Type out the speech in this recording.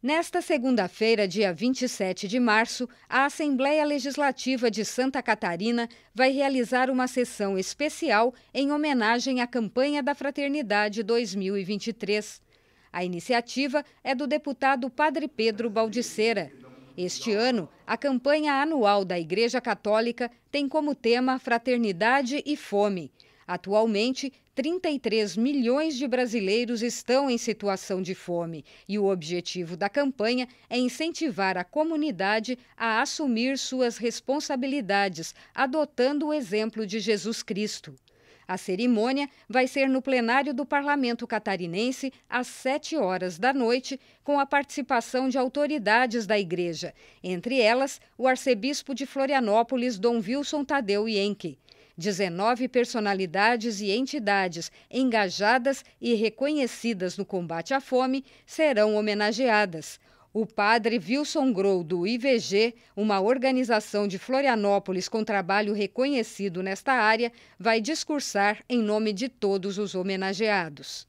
Nesta segunda-feira, dia 27 de março, a Assembleia Legislativa de Santa Catarina vai realizar uma sessão especial em homenagem à campanha da Fraternidade 2023. A iniciativa é do deputado Padre Pedro Baldiceira. Este ano, a campanha anual da Igreja Católica tem como tema Fraternidade e Fome. Atualmente, 33 milhões de brasileiros estão em situação de fome e o objetivo da campanha é incentivar a comunidade a assumir suas responsabilidades, adotando o exemplo de Jesus Cristo. A cerimônia vai ser no plenário do Parlamento Catarinense às 7 horas da noite, com a participação de autoridades da igreja, entre elas o arcebispo de Florianópolis, Dom Wilson Tadeu Yenke. 19 personalidades e entidades engajadas e reconhecidas no combate à fome serão homenageadas. O padre Wilson Grou, do IVG, uma organização de Florianópolis com trabalho reconhecido nesta área, vai discursar em nome de todos os homenageados.